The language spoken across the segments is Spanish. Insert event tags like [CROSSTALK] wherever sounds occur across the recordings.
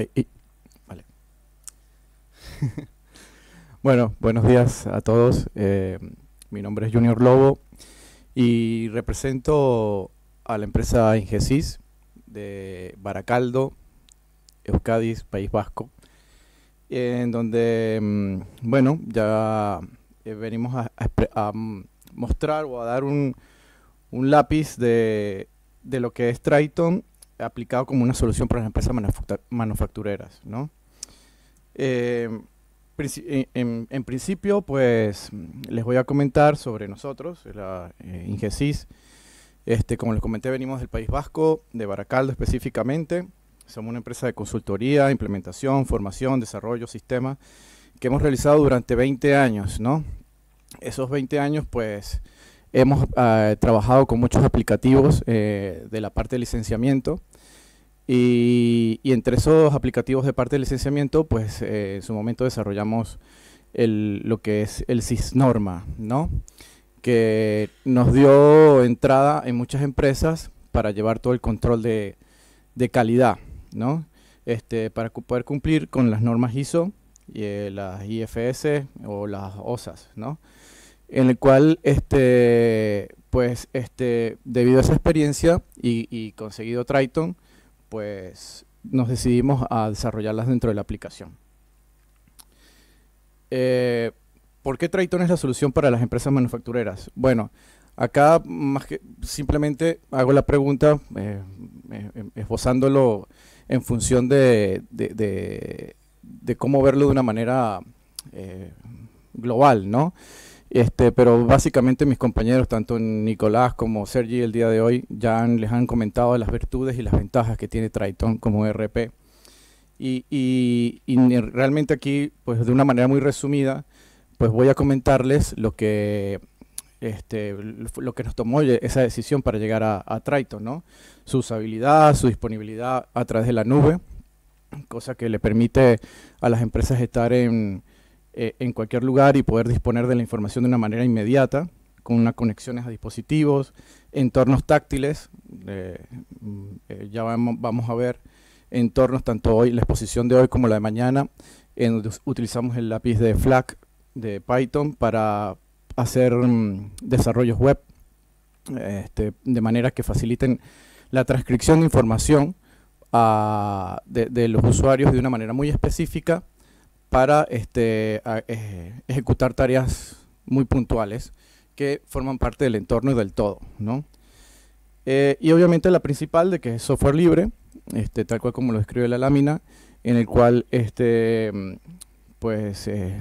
Eh, [LAUGHS] bueno, buenos días a todos. Eh, mi nombre es Junior Lobo y represento a la empresa Ingesis de Baracaldo, Euskadi, País Vasco, en donde, mm, bueno, ya eh, venimos a, mm, mostrar o a dar un, lápiz de, de lo que es Triton aplicado como una solución para las empresas manufactureras, ¿no? Eh, eh, en, principio, pues les voy a comentar sobre nosotros, eh, la INGESIS. Este, como les comenté, venimos del País Vasco, de Baracaldo específicamente. Somos una empresa de consultoría, implementación, formación, desarrollo, sistema, que hemos realizado durante 20 años, ¿no? Esos 20 años, pues, Hemos ah, trabajado con muchos aplicativos eh, de la parte de licenciamiento y, entre esos aplicativos de parte de licenciamiento, pues eh, en su momento desarrollamos lo que es el SISNORMA, ¿no? que nos dio entrada en muchas empresas para llevar todo el control de, calidad, ¿no? este, para poder cumplir con las normas ISO, y, eh, las IFS o las OSAS. ¿no? en el cual, este, pues, este, debido a esa experiencia y, conseguido Triton, pues nos decidimos a desarrollarlas dentro de la aplicación. Eh, ¿Por qué Triton es la solución para las empresas manufactureras? Bueno, acá más que simplemente hago la pregunta eh, eh, em, esbozándolo en función de, cómo verlo de una manera global, ¿no? Este, pero básicamente mis compañeros, tanto Nicolás como Sergi el día de hoy, ya les han comentado las virtudes y las ventajas que tiene Triton como e RP. Y, realmente aquí, pues de una manera muy resumida, pues voy a comentarles lo que, este, lo que nos tomó esa decisión para llegar a, Triton, ¿no? Su usabilidad, su disponibilidad a través de la nube, cosa que le permite a las empresas estar en, eh, en cualquier lugar y poder disponer de la información de una manera inmediata, con unas conexiones a dispositivos, entornos táctiles, eh, mm, eh, ya vamos, a ver entornos tanto hoy, la exposición de hoy como la de mañana, en donde utilizamos el lápiz de FLAC de Python para hacer mm, desarrollos web, este, de manera que faciliten la transcripción de información a, ah, de los usuarios de una manera muy específica para este, eh, ejecutar tareas muy puntuales que forman parte del entorno y del todo. ¿no? Eh, y obviamente la principal de que es software libre, este, tal cual como lo escribe la lámina, en el cual este, pues, eh,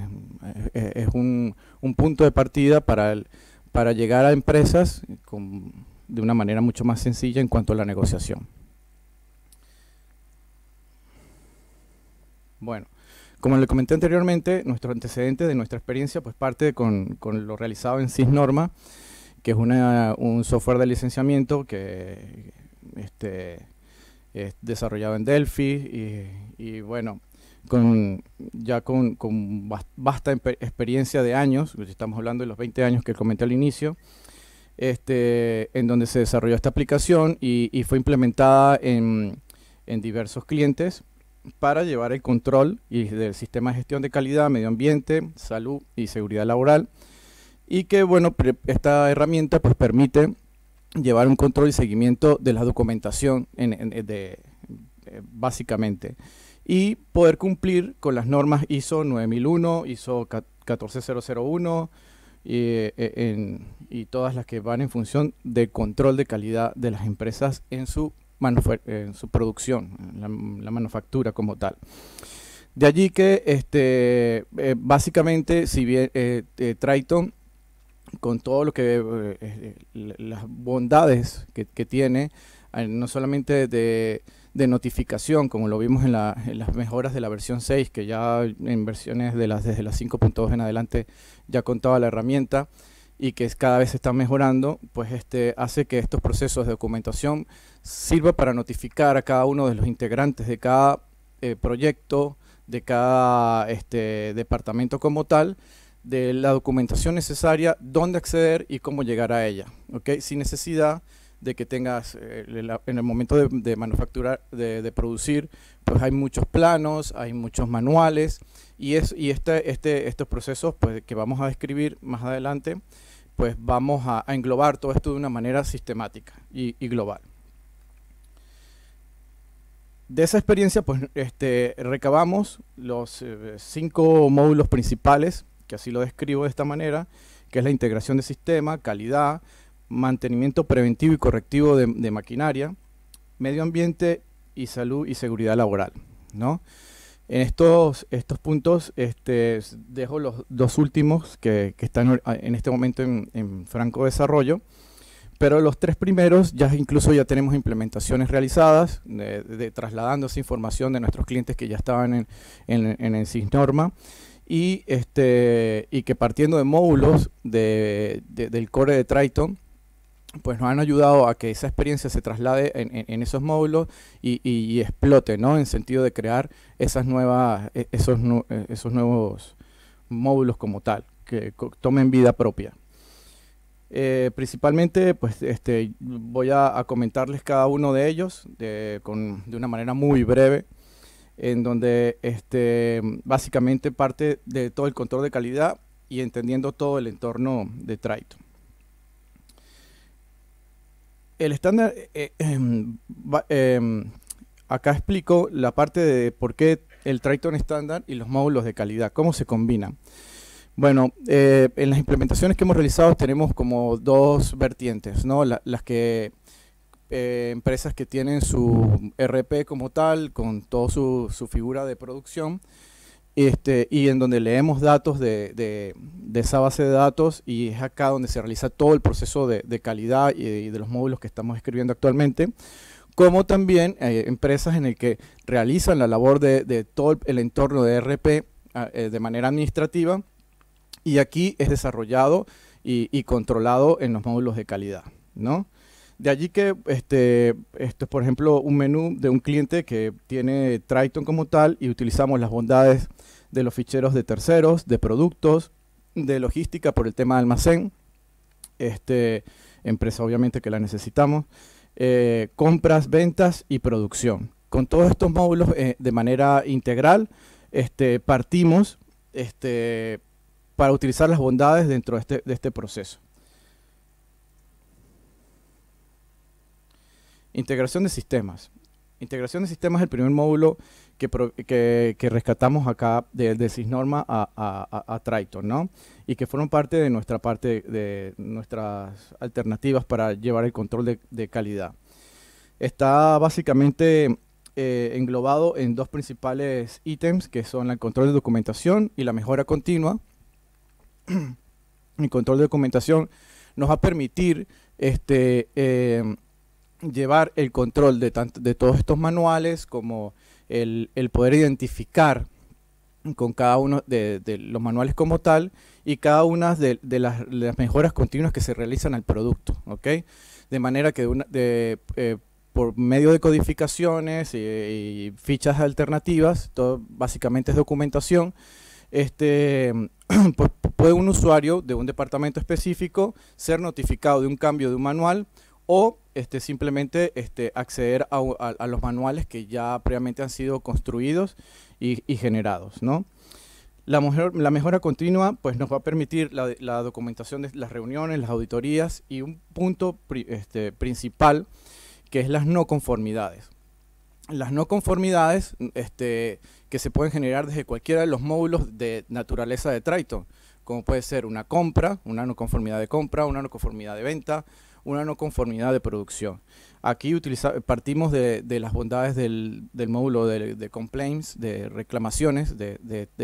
es un, punto de partida para, llegar a empresas de una manera mucho más sencilla en cuanto a la negociación. Bueno, como le comenté anteriormente, nuestro antecedente de nuestra experiencia pues parte con, lo realizado en CISNorma, que es un software de licenciamiento que este, es desarrollado en Delphi y, bueno, con, ya con, con vasta experiencia de años, pues, estamos hablando de los 20 años que comenté al inicio, este, en donde se desarrolló esta aplicación y, fue implementada en, en diversos clientes para llevar el control y del sistema de gestión de calidad, medio ambiente, salud y seguridad laboral. Y que bueno, esta herramienta pues permite llevar un control y seguimiento de la documentación eh, básicamente y poder cumplir con las normas ISO 9001, ISO 14001 y, eh, y todas las que van en función de control de calidad de las empresas en su en eh, su producción, la, manufactura como tal. De allí que este, eh, básicamente, si bien eh, Triton, con todo lo que las bondades que, tiene, no solamente de, notificación, como lo vimos en, la, en, las mejoras de la versión 6, que ya en versiones de las, desde las 5.2 en adelante ya contaba la herramienta, y que cada vez está mejorando, pues este, hace que estos procesos de documentación sirva para notificar a cada uno de los integrantes de cada eh, proyecto, de cada este, departamento como tal, de la documentación necesaria, dónde acceder y cómo llegar a ella, Sin necesidad de que tengas, eh, en el momento de, manufacturar, de, producir, pues hay muchos planos, hay muchos manuales y, es, y este, este, estos procesos pues, que vamos a describir más adelante, pues vamos a, englobar todo esto de una manera sistemática y, global. De esa experiencia, pues este, recabamos los eh, cinco módulos principales, que así lo describo de esta manera, que es la integración de sistema, calidad, mantenimiento preventivo y correctivo de, de maquinaria, medio ambiente y salud y seguridad laboral. ¿no? En estos, estos puntos este, dejo los dos últimos que, están en este momento en, franco desarrollo, pero los tres primeros ya incluso ya tenemos implementaciones realizadas, de, trasladando esa información de nuestros clientes que ya estaban en, el SysNorma y, este, y que partiendo de módulos del core de Triton, pues nos han ayudado a que esa experiencia se traslade en, esos módulos y, explote, ¿no? En sentido de crear esas nuevas, e, e, esos, nuevos módulos como tal, que tomen vida propia. Eh, principalmente, pues este, voy a, comentarles cada uno de ellos de, una manera muy breve, en donde este, básicamente parte de todo el control de calidad y entendiendo todo el entorno de Triton el estándar, eh, eh, em, em, acá explico la parte de por qué el Triton estándar y los módulos de calidad, cómo se combinan. Bueno, eh, en las implementaciones que hemos realizado tenemos como dos vertientes, ¿no? las que empresas que tienen su RP como tal, con toda su, figura de producción, este, y en donde leemos datos de, esa base de datos y es acá donde se realiza todo el proceso de, calidad y, de, los módulos que estamos escribiendo actualmente, como también hay eh, empresas en el que realizan la labor de, todo el entorno de RP ah, eh, de manera administrativa y aquí es desarrollado y, y controlado en los módulos de calidad, ¿no? De allí que, este, esto es por ejemplo un menú de un cliente que tiene Triton como tal y utilizamos las bondades de los ficheros de terceros, de productos, de logística por el tema de almacén, este, empresa obviamente que la necesitamos, eh, compras, ventas y producción. Con todos estos módulos eh, de manera integral, este, partimos este, para utilizar las bondades dentro de este, este proceso. Integración de sistemas. Integración de sistemas es el primer módulo que, rescatamos acá de, de Cisnorma a, a, Triton, ¿no? Y que fueron parte de nuestra parte de nuestras alternativas para llevar el control de, calidad. Está básicamente eh, englobado en dos principales ítems, que son el control de documentación y la mejora continua. [CLEARS THROAT] el control de documentación nos va a permitir este, eh, llevar el control de, de todos estos manuales como el, poder identificar con cada uno de, los manuales como tal y cada una de, las, mejoras continuas que se realizan al producto, ¿ok? De manera que eh, por medio de codificaciones y, fichas alternativas, todo básicamente es documentación, este, [CLEARS THROAT] pues, puede un usuario de un departamento específico ser notificado de un cambio de un manual o este, simplemente este, acceder a, los manuales que ya previamente han sido construidos y, generados. La, la, mejora continua pues, nos va a permitir la, documentación de las reuniones, las auditorías y un punto este, principal que es las no conformidades. Las no conformidades este, que se pueden generar desde cualquiera de los módulos de naturaleza de Triton, como puede ser una compra, una no conformidad de compra, una no conformidad de venta, una no conformidad de producción. Aquí utiliza, partimos de, las bondades del, módulo de, complaints, de reclamaciones de,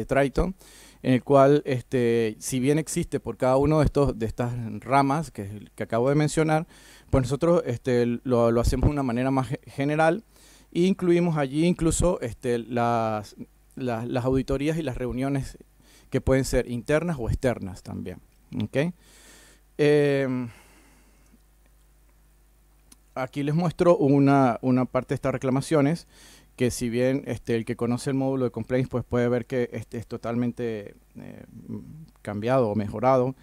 Triton, en el cual, este, si bien existe por cada uno de, estos, de estas ramas que, acabo de mencionar, pues nosotros este, lo, hacemos de una manera más general e incluimos allí incluso este, las, auditorías y las reuniones que pueden ser internas o externas también. ¿okay? Em, aquí les muestro una, una parte de estas reclamaciones que si bien este, el que conoce el módulo de complaints pues puede ver que este es totalmente eh, cambiado o mejorado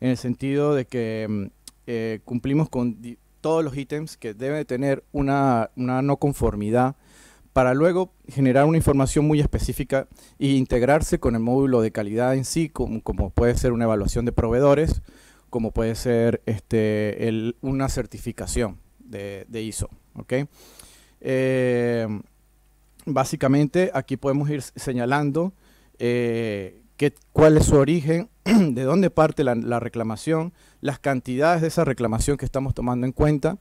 en el sentido de que mm, eh, cumplimos con todos los ítems que debe tener una, una, no conformidad para luego generar una información muy específica e integrarse con el módulo de calidad en sí, como, como puede ser una evaluación de proveedores, como puede ser este, una certificación de, ISO. Eh, básicamente aquí podemos ir señalando eh, cuál es su origen, [CLEARS THROAT] de dónde parte la reclamación, las cantidades de esa reclamación que estamos tomando en cuenta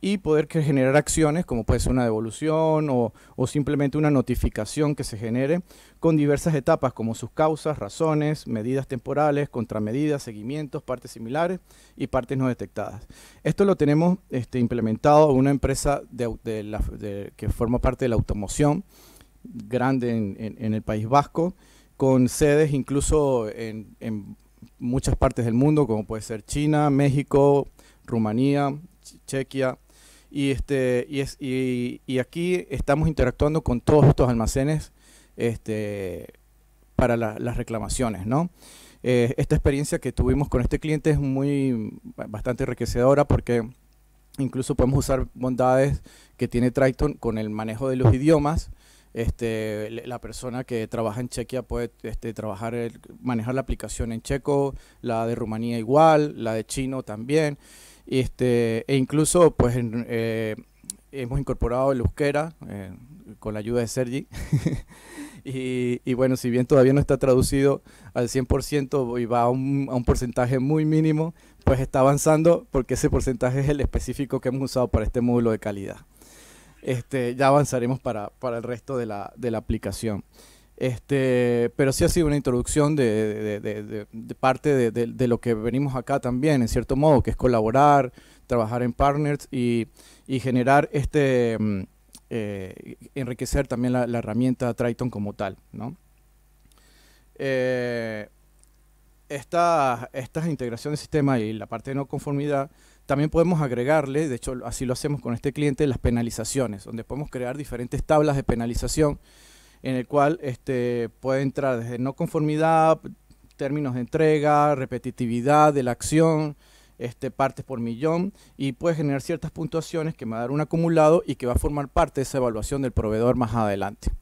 y poder generar acciones como puede ser una devolución o, simplemente una notificación que se genere con diversas etapas como sus causas, razones, medidas temporales, contramedidas, seguimientos, partes similares y partes no detectadas. Esto lo tenemos este, implementado en una empresa de, que forma parte de la automoción grande en, el País Vasco, con sedes incluso en, en muchas partes del mundo como puede ser China, México, Rumanía, Chequia, y, este, y, es, y, aquí estamos interactuando con todos estos almacenes este, para las reclamaciones, ¿no? Eh, esta experiencia que tuvimos con este cliente es muy bastante enriquecedora porque incluso podemos usar bondades que tiene Triton con el manejo de los idiomas. Este, la persona que trabaja en Chequia puede este, trabajar manejar la aplicación en checo, la de Rumanía igual, la de chino también. Este, e incluso pues eh, hemos incorporado el euskera eh, con la ayuda de Sergi. [LAUGHS] y, bueno, si bien todavía no está traducido al 100% y va a un, a porcentaje muy mínimo, pues está avanzando porque ese porcentaje es el específico que hemos usado para este módulo de calidad. Este, ya avanzaremos para, el resto de la, de la aplicación. Este, pero sí ha sido una introducción de, parte de, lo que venimos acá también, en cierto modo, que es colaborar, trabajar en partners y, generar este, mm, eh, enriquecer también la, herramienta Triton como tal, ¿no? Eh, estas esta integraciones de sistema y la parte de no conformidad, también podemos agregarle, de hecho así lo hacemos con este cliente, las penalizaciones, donde podemos crear diferentes tablas de penalización en el cual este, puede entrar desde no conformidad, términos de entrega, repetitividad de la acción, este, partes por millón y puede generar ciertas puntuaciones que me va a dar un acumulado y que va a formar parte de esa evaluación del proveedor más adelante.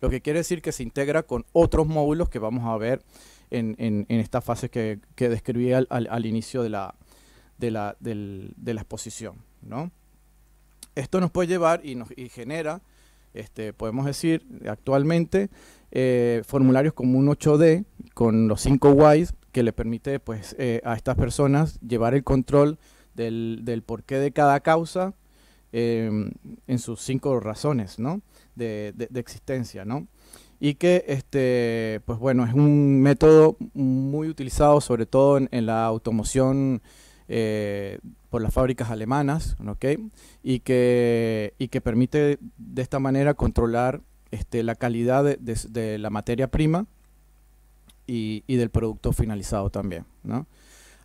Lo que quiere decir que se integra con otros módulos que vamos a ver en, en, esta fase que, que describí al, inicio de la, de la, exposición. Esto nos puede llevar y, nos, y genera este, podemos decir actualmente eh, formularios como un 8D con los 5 Ys que le permite pues, eh, a estas personas llevar el control del, porqué de cada causa em, en sus cinco razones de, existencia. Y que este, pues bueno, es un método muy utilizado sobre todo en, en la automoción eh, por las fábricas alemanas, y, que, y que permite de esta manera controlar este, la calidad de, la materia prima y, del producto finalizado también. ¿no?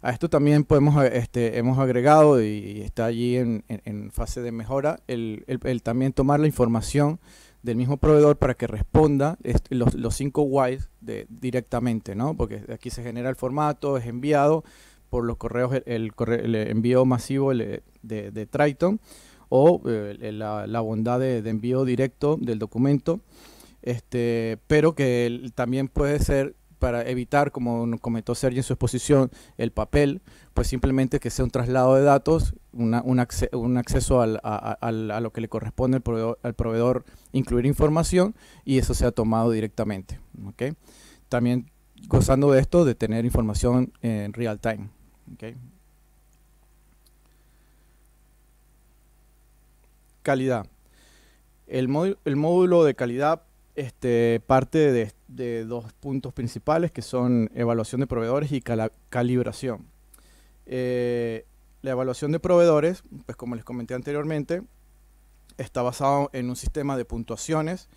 A esto también podemos, este, hemos agregado y, está allí en, fase de mejora el, también tomar la información del mismo proveedor para que responda los, cinco whys de, directamente, ¿no? porque aquí se genera el formato, es enviado, por los correos, el, envío masivo eh, de, Triton o eh, la, bondad de, envío directo del documento, este, pero que también puede ser para evitar, como comentó Sergio en su exposición, el papel, pues simplemente que sea un traslado de datos, una, un, acceso al, a, lo que le corresponde al proveedor, al proveedor, incluir información y eso sea tomado directamente. También gozando de esto, de tener información en real time. Calidad. El, módulo de calidad este, parte de, dos puntos principales que son evaluación de proveedores y calibración. Eh, la evaluación de proveedores, pues como les comenté anteriormente, está basado en un sistema de puntuaciones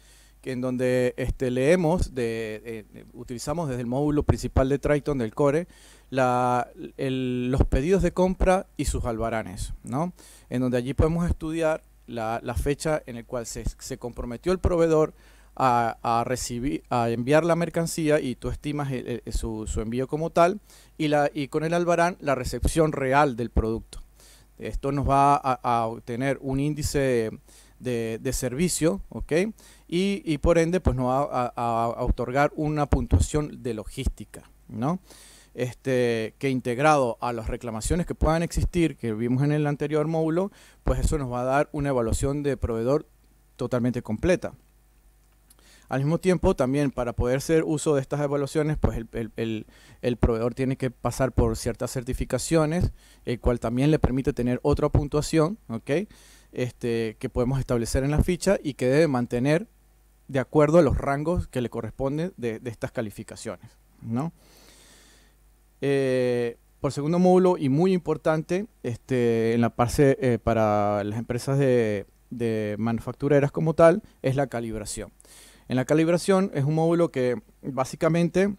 en donde este, leemos, eh, de, utilizamos desde el módulo principal de Triton del Core, los pedidos de compra y sus albaranes, ¿no? en donde allí podemos estudiar la, fecha en la cual se, comprometió el proveedor a, recibir, a enviar la mercancía y tú estimas eh, eh, su, envío como tal, y, la, y con el albarán la recepción real del producto. Esto nos va a, obtener un índice de, de servicio, ¿ok? y, por ende pues nos va a, otorgar una puntuación de logística, ¿no? Este, que integrado a las reclamaciones que puedan existir, que vimos en el anterior módulo, pues eso nos va a dar una evaluación de proveedor totalmente completa. Al mismo tiempo, también para poder hacer uso de estas evaluaciones, pues el, proveedor tiene que pasar por ciertas certificaciones, el cual también le permite tener otra puntuación, ¿ok? Este, que podemos establecer en la ficha y que debe mantener de acuerdo a los rangos que le corresponden de, estas calificaciones. ¿no? Eh, por segundo módulo, y muy importante, este, en la parte eh, para las empresas de, manufactureras como tal, es la calibración. En la calibración es un módulo que básicamente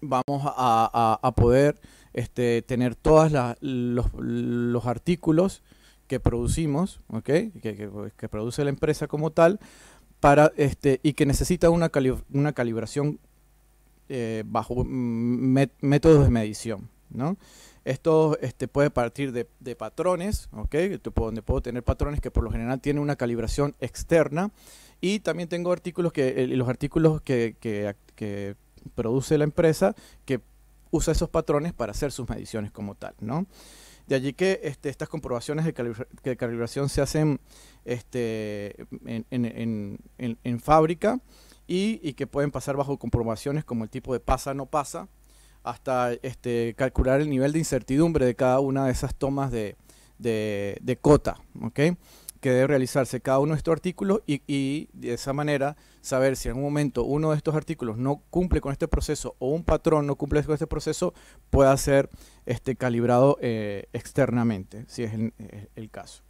vamos a, poder este, tener todos los, artículos que producimos, que, produce la empresa como tal, este, y que necesita una, una calibración eh, bajo mm, métodos de medición. ¿no? Esto este, puede partir de, patrones, ¿okay? donde puedo tener patrones que por lo general tienen una calibración externa. Y también tengo artículos que, los artículos que, que produce la empresa que usa esos patrones para hacer sus mediciones como tal. ¿no? De allí que este, estas comprobaciones de, calibración se hacen este, en, fábrica y, que pueden pasar bajo comprobaciones como el tipo de pasa no pasa, hasta este, calcular el nivel de incertidumbre de cada una de esas tomas de, cota que debe realizarse cada uno de estos artículos y, de esa manera saber si en un momento uno de estos artículos no cumple con este proceso o un patrón no cumple con este proceso pueda ser este, calibrado eh, externamente, si es eh, el, caso.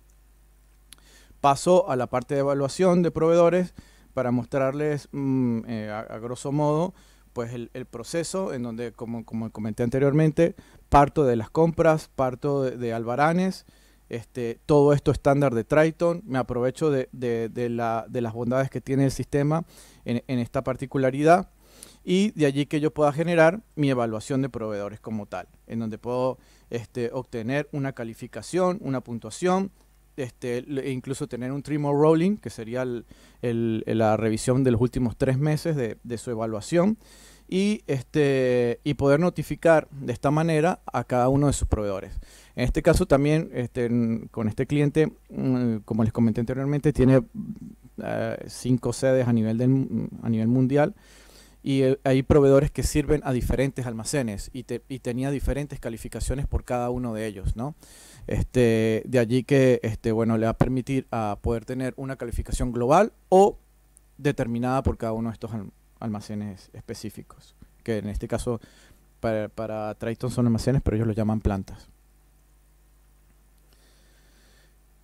Paso a la parte de evaluación de proveedores para mostrarles mm, eh, a, grosso modo pues el, proceso en donde, como, comenté anteriormente, parto de las compras, parto de albaranes, este, todo esto estándar de Triton, me aprovecho de, las bondades que tiene el sistema en, esta particularidad y de allí que yo pueda generar mi evaluación de proveedores como tal, en donde puedo este, obtener una calificación, una puntuación, este, e incluso tener un trimo rolling, que sería la revisión de los últimos tres meses de, de su evaluación y, este, y poder notificar de esta manera a cada uno de sus proveedores. En este caso también, este, con este cliente, mm, como les comenté anteriormente, tiene eh, cinco sedes a nivel, a nivel mundial y eh, hay proveedores que sirven a diferentes almacenes y, tenía diferentes calificaciones por cada uno de ellos, Este, de allí que, este, bueno, le va a permitir a poder tener una calificación global o determinada por cada uno de estos almacenes almacenes específicos, que en este caso para, Triton son almacenes, pero ellos lo llaman plantas.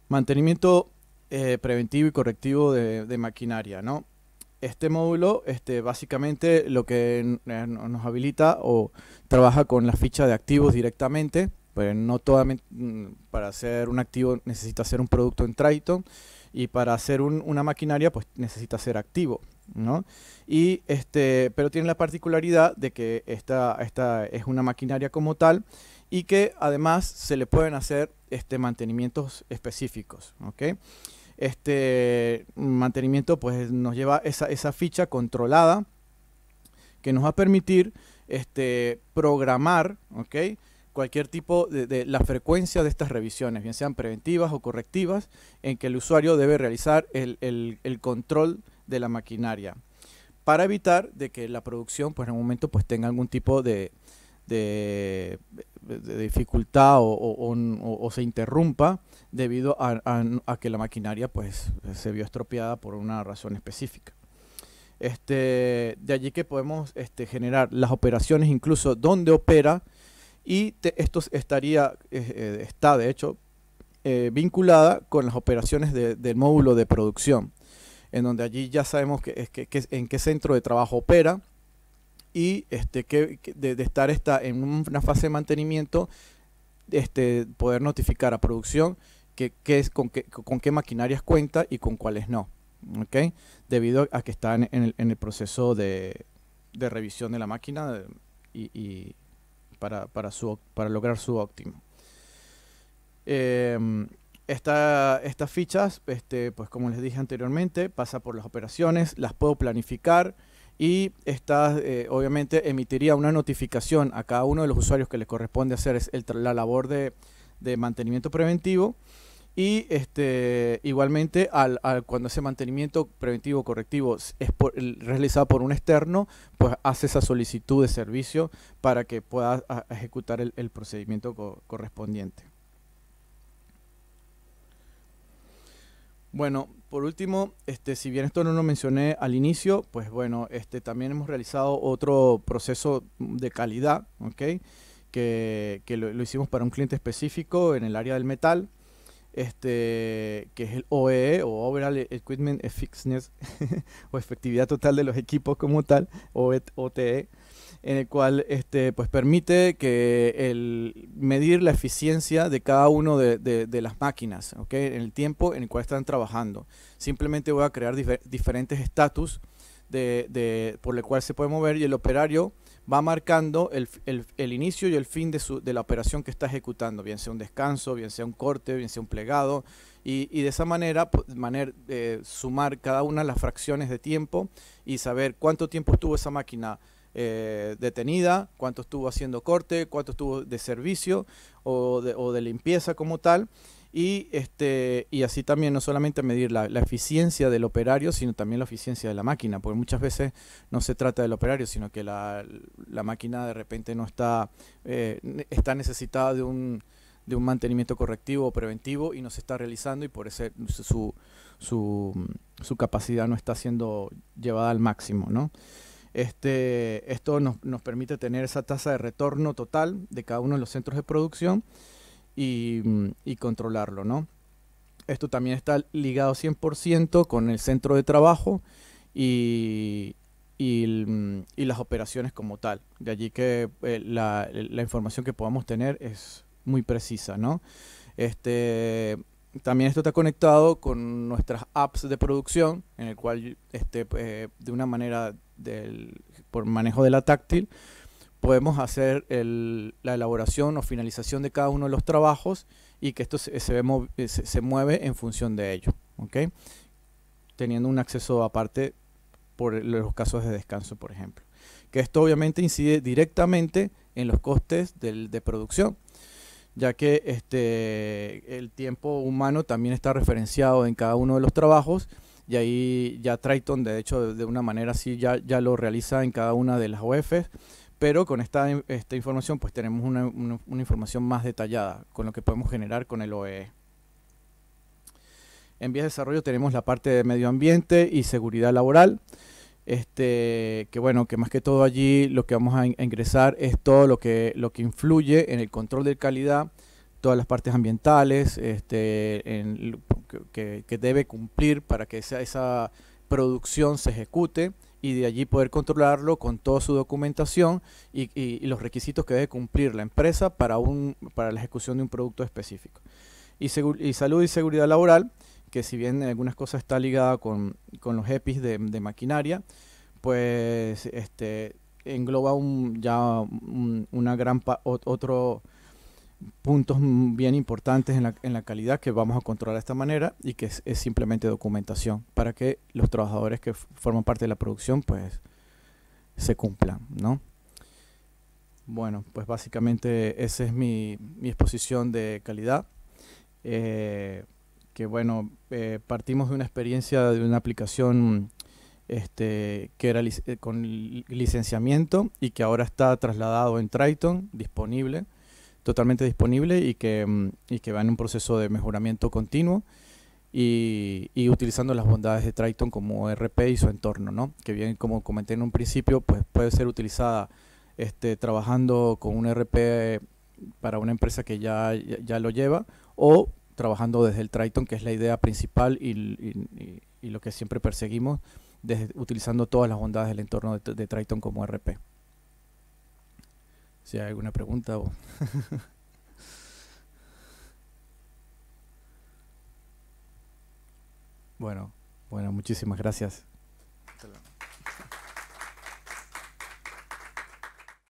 Mantenimiento eh, preventivo y correctivo de, maquinaria, Este módulo este, básicamente lo que eh, nos habilita o trabaja con la ficha de activos directamente, pero pues, no toda, mm, para hacer un activo necesita hacer un producto en Triton y para hacer una maquinaria pues necesita ser activo. ¿no? Y este, pero tiene la particularidad de que esta, esta es una maquinaria como tal y que además se le pueden hacer este, mantenimientos específicos, Este mantenimiento pues nos lleva esa, esa ficha controlada que nos va a permitir este, programar, cualquier tipo de, la frecuencia de estas revisiones, bien sean preventivas o correctivas, en que el usuario debe realizar el, el, el control de la maquinaria para evitar de que la producción pues en un momento pues tenga algún tipo de, de, dificultad o, se interrumpa debido a, que la maquinaria pues se vio estropeada por una razón específica. Este, de allí que podemos este, generar las operaciones incluso donde opera y esto estaría, eh, eh, está de hecho eh, vinculada con las operaciones del módulo de producción en donde allí ya sabemos que, que, que en qué centro de trabajo opera y este, que, de, estar esta, en una fase de mantenimiento, este, poder notificar a producción que, es, con, qué, maquinarias cuenta y con cuáles no, ¿okay? debido a que está en, el, proceso de, revisión de la máquina para, su, para lograr su óptimo. Em, estas fichas, este, pues como les dije anteriormente, pasa por las operaciones, las puedo planificar y eh, obviamente emitiría una notificación a cada uno de los usuarios que le corresponde hacer la labor de, mantenimiento preventivo y este, igualmente al, cuando ese mantenimiento preventivo correctivo es realizado por un externo, pues hace esa solicitud de servicio para que pueda ejecutar el, procedimiento correspondiente. Bueno, por último, este, si bien esto no lo mencioné al inicio, pues bueno, este, también hemos realizado otro proceso de calidad, ¿ok? Que, lo, hicimos para un cliente específico en el área del metal, este, que es el OEE, e, o Overall Equipment Effectiveness, [LAUGHS] o efectividad total de los equipos como tal, OTE en el cual este, pues permite que el medir la eficiencia de cada uno de, las máquinas, ¿okay? en el tiempo en el cual están trabajando. Simplemente voy a crear diferentes estatus de, por el cual se puede mover y el operario va marcando el, inicio y el fin de, la operación que está ejecutando, bien sea un descanso, bien sea un corte, bien sea un plegado, y, de esa manera, pues, manera eh, sumar cada una las fracciones de tiempo y saber cuánto tiempo estuvo esa máquina eh, detenida, cuánto estuvo haciendo corte, cuánto estuvo de servicio o de, limpieza como tal. Y, este, y así también no solamente medir la, eficiencia del operario, sino también la eficiencia de la máquina, porque muchas veces no se trata del operario, sino que la, máquina de repente no está, eh, está necesitada de un, de un mantenimiento correctivo o preventivo y no se está realizando y por eso su, su, su capacidad no está siendo llevada al máximo, ¿no? Este, esto nos, nos, permite tener esa tasa de retorno total de cada uno de los centros de producción y, controlarlo, ¿no? Esto también está ligado 100% con el centro de trabajo y, y, las operaciones como tal. De allí que eh, la, la, información que podamos tener es muy precisa, ¿no? Este, también esto está conectado con nuestras apps de producción, en el cual este, pues, eh, de una manera del, por manejo de la táctil podemos hacer el, la elaboración o finalización de cada uno de los trabajos y que esto se, se eh, mueve en función de ello, ¿okay? teniendo un acceso aparte por los casos de descanso, por ejemplo. Que esto obviamente incide directamente en los costes del, de producción ya que este, el tiempo humano también está referenciado en cada uno de los trabajos y ahí ya Triton de hecho de una manera así ya, ya lo realiza en cada una de las OEFs. pero con esta, información pues tenemos una, información más detallada con lo que podemos generar con el OE. En vías de desarrollo tenemos la parte de medio ambiente y seguridad laboral. Este, que bueno, que más que todo allí lo que vamos a, ingresar es todo lo que, lo que influye en el control de calidad, todas las partes ambientales este, que, debe cumplir para que esa, esa producción se ejecute y de allí poder controlarlo con toda su documentación y, y, los requisitos que debe cumplir la empresa para, un, para la ejecución de un producto específico. y salud y seguridad laboral, que si bien algunas cosas está ligada con, los EPIs de, maquinaria, pues este, engloba ya una gran otro puntos bien importantes en la, calidad que vamos a controlar de esta manera y que es, simplemente documentación para que los trabajadores que forman parte de la producción pues se cumplan, ¿no? Bueno, pues básicamente esa es mi, mi exposición de calidad. Eh, que bueno, eh, partimos de una experiencia de una aplicación este, que era eh, con licenciamiento y que ahora está trasladado en Triton, disponible, totalmente disponible y que, mm, y que va en un proceso de mejoramiento continuo y, utilizando las bondades de Triton como e RP y su entorno, ¿no? que bien como comenté en un principio, pues puede ser utilizada este, trabajando con un e RP para una empresa que ya, ya lo lleva o trabajando desde el Triton, que es la idea principal y, lo que siempre perseguimos, utilizando todas las bondades del entorno de, Triton como RP. Si hay alguna pregunta o... [LAUGHS] bueno, bueno, muchísimas gracias.